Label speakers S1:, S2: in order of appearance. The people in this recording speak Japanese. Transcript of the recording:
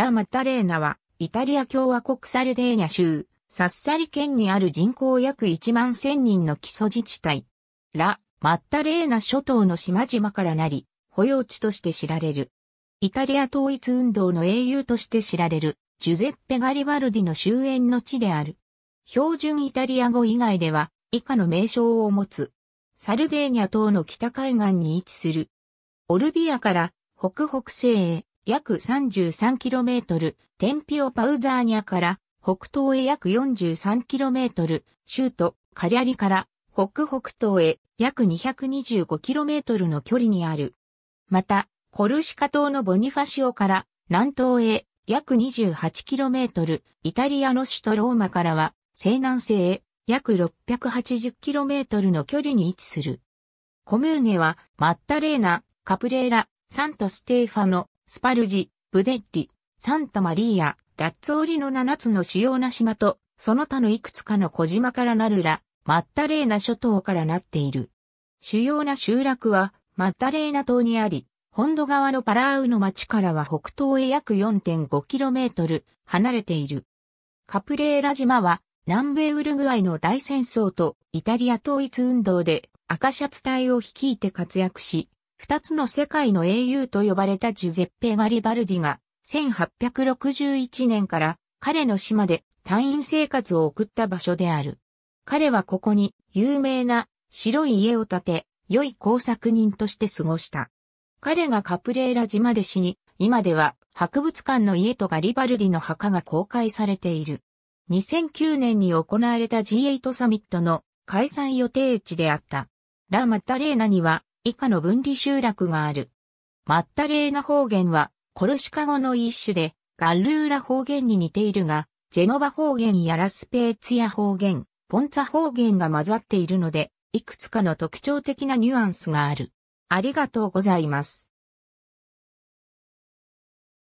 S1: ラ・マッタレーナは、イタリア共和国サルデーニャ州、サッサリ県にある人口約1万1000人の基礎自治体。ラ・マッタレーナ諸島の島々からなり、保養地として知られる。イタリア統一運動の英雄として知られる、ジュゼッペ・ガリバルディの終焉の地である。標準イタリア語以外では、以下の名称を持つ。サルデーニャ島の北海岸に位置する。オルビアから北北西へ約 33km、テンピオパウザーニャから北東へ約 43km、州都カリャリから北北東へ約 225km の距離にある。また、コルシカ島のボニファシオから南東へ約 28km、イタリアの首都ローマからは西南西へ約 680km の距離に位置する。コムーネはマッタレーナ、カプレーラ、サントステーファノ、スパルジ、ブデッリ、サンタマリーア、ラッツオリの7つの主要な島と、その他のいくつかの小島からなるら、マッタレーナ諸島からなっている。主要な集落は、マッタレーナ島にあり、本土側のパラーウの町からは北東へ約 4.5km 離れている。カプレーラ島は南米ウルグアイの大戦争とイタリア統一運動で赤シャツ隊を率いて活躍し、二つの世界の英雄と呼ばれたジュゼッペ・ガリバルディが、1861年から彼の島で退院生活を送った場所である。彼はここに有名な白い家を建て、良い工作人として過ごした。彼がカプレーラ島で死に、今では博物館の家とガリバルディの墓が公開されている。2009年に行われた G8 サミットの開催予定地であった。ラ・マッタレーナには以下の分離集落がある。マッタレーナ方言は、コルシカ語の一種で、ガルーラ方言に似ているが、ジェノバ方言やラスペーツや方言、ポンツァ方言が混ざっているので、いくつかの特徴的なニュアンスがある。ありがとうございます。